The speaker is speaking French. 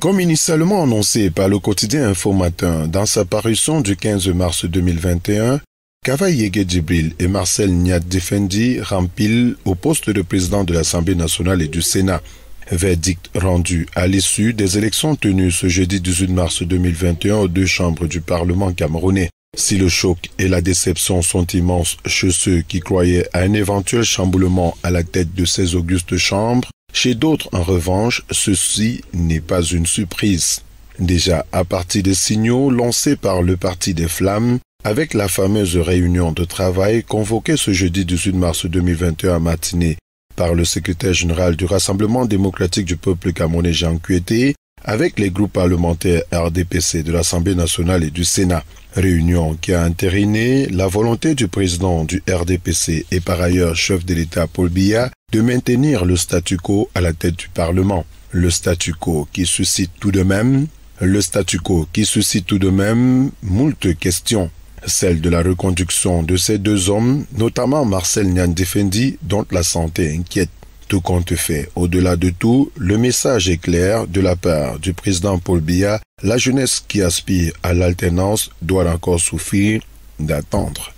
Comme initialement annoncé par le quotidien Matin dans sa parution du 15 mars 2021, Kava Yege et Marcel Niad Defendi remplissent au poste de président de l'Assemblée nationale et du Sénat. Verdict rendu à l'issue des élections tenues ce jeudi 18 mars 2021 aux deux chambres du Parlement camerounais. Si le choc et la déception sont immenses chez ceux qui croyaient à un éventuel chamboulement à la tête de ces augustes chambres, chez d'autres, en revanche, ceci n'est pas une surprise. Déjà à partir des signaux lancés par le Parti des Flammes, avec la fameuse réunion de travail convoquée ce jeudi 18 mars 2021 à matinée par le secrétaire général du Rassemblement démocratique du peuple camerounais Jean Cuété, avec les groupes parlementaires RDPC de l'Assemblée nationale et du Sénat. Réunion qui a intériné la volonté du président du RDPC et par ailleurs chef de l'État Paul Biya de maintenir le statu quo à la tête du Parlement. Le statu quo qui suscite tout de même, le statu quo qui suscite tout de même moult questions. Celle de la reconduction de ces deux hommes, notamment Marcel Defendi, dont la santé inquiète tout compte fait. Au-delà de tout, le message est clair de la part du président Paul Biya. La jeunesse qui aspire à l'alternance doit encore souffrir d'attendre.